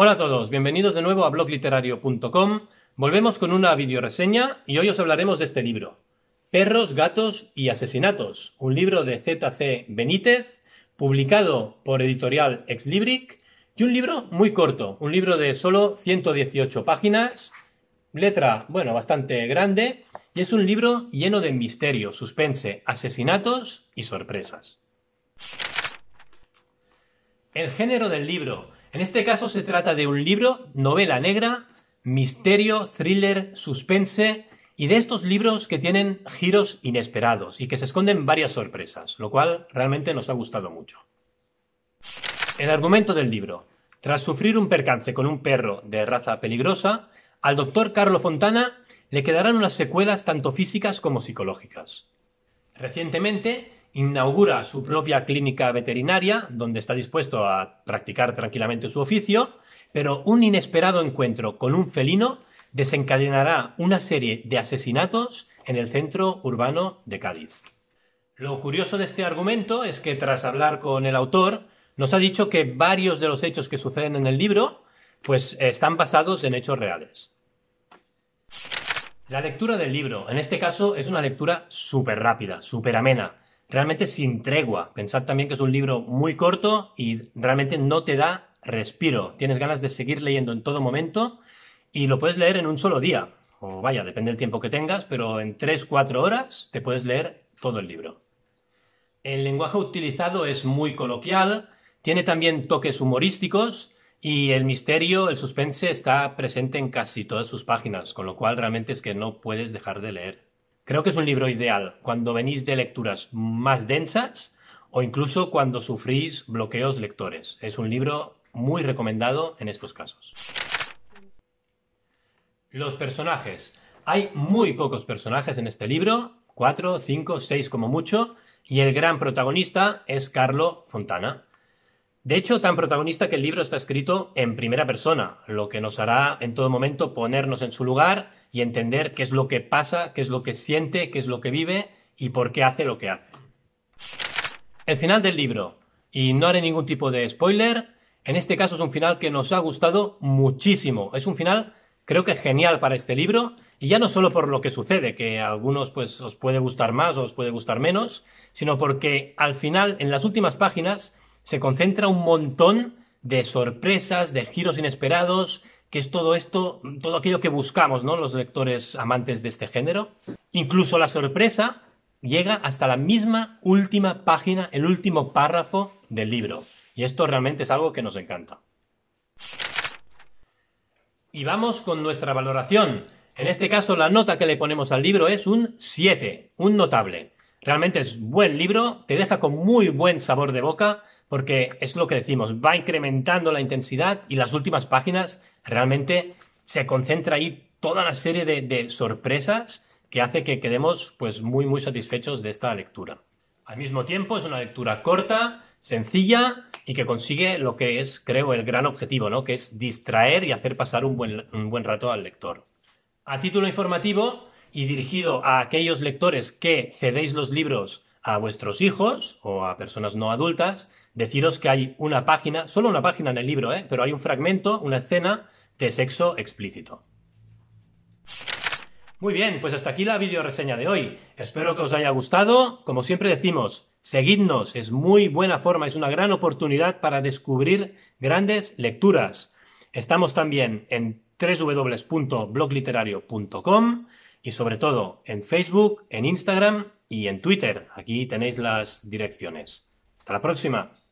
Hola a todos, bienvenidos de nuevo a blogliterario.com. Volvemos con una videoreseña y hoy os hablaremos de este libro, Perros, Gatos y Asesinatos, un libro de ZC Benítez, publicado por editorial Ex y un libro muy corto, un libro de solo 118 páginas, letra, bueno, bastante grande, y es un libro lleno de misterio, suspense, asesinatos y sorpresas. El género del libro en este caso se trata de un libro, novela negra, misterio, thriller, suspense y de estos libros que tienen giros inesperados y que se esconden varias sorpresas, lo cual realmente nos ha gustado mucho. El argumento del libro. Tras sufrir un percance con un perro de raza peligrosa, al doctor Carlo Fontana le quedarán unas secuelas tanto físicas como psicológicas. Recientemente, Inaugura su propia clínica veterinaria, donde está dispuesto a practicar tranquilamente su oficio, pero un inesperado encuentro con un felino desencadenará una serie de asesinatos en el centro urbano de Cádiz. Lo curioso de este argumento es que tras hablar con el autor, nos ha dicho que varios de los hechos que suceden en el libro pues están basados en hechos reales. La lectura del libro, en este caso, es una lectura súper rápida, súper amena realmente sin tregua. Pensad también que es un libro muy corto y realmente no te da respiro. Tienes ganas de seguir leyendo en todo momento y lo puedes leer en un solo día. O vaya, depende del tiempo que tengas, pero en 3-4 horas te puedes leer todo el libro. El lenguaje utilizado es muy coloquial, tiene también toques humorísticos y el misterio, el suspense está presente en casi todas sus páginas, con lo cual realmente es que no puedes dejar de leer. Creo que es un libro ideal cuando venís de lecturas más densas o incluso cuando sufrís bloqueos lectores. Es un libro muy recomendado en estos casos. Los personajes. Hay muy pocos personajes en este libro, cuatro, cinco, seis como mucho, y el gran protagonista es Carlo Fontana. De hecho, tan protagonista que el libro está escrito en primera persona, lo que nos hará en todo momento ponernos en su lugar y entender qué es lo que pasa, qué es lo que siente, qué es lo que vive y por qué hace lo que hace. El final del libro. Y no haré ningún tipo de spoiler. En este caso es un final que nos ha gustado muchísimo. Es un final creo que genial para este libro. Y ya no solo por lo que sucede, que a algunos pues os puede gustar más o os puede gustar menos, sino porque al final, en las últimas páginas, se concentra un montón de sorpresas, de giros inesperados, que es todo esto, todo aquello que buscamos, ¿no? Los lectores amantes de este género. Incluso la sorpresa llega hasta la misma última página, el último párrafo del libro. Y esto realmente es algo que nos encanta. Y vamos con nuestra valoración. En este caso, la nota que le ponemos al libro es un 7, un notable. Realmente es buen libro, te deja con muy buen sabor de boca porque es lo que decimos, va incrementando la intensidad y las últimas páginas realmente se concentra ahí toda una serie de, sorpresas que hace que quedemos pues muy muy satisfechos de esta lectura. Al mismo tiempo es una lectura corta, sencilla y que consigue lo que es, creo, el gran objetivo, ¿no? Que es distraer y hacer pasar un buen rato al lector. A título informativo y dirigido a aquellos lectores que cedéis los libros a vuestros hijos o a personas no adultas, deciros que hay una página, solo una página en el libro, ¿eh? pero hay un fragmento, una escena de sexo explícito. Muy bien, pues hasta aquí la reseña de hoy. Espero que os haya gustado. Como siempre decimos, seguidnos, es muy buena forma, es una gran oportunidad para descubrir grandes lecturas. Estamos también en www.blogliterario.com y sobre todo en Facebook, en Instagram y en Twitter. Aquí tenéis las direcciones. Hasta la próxima.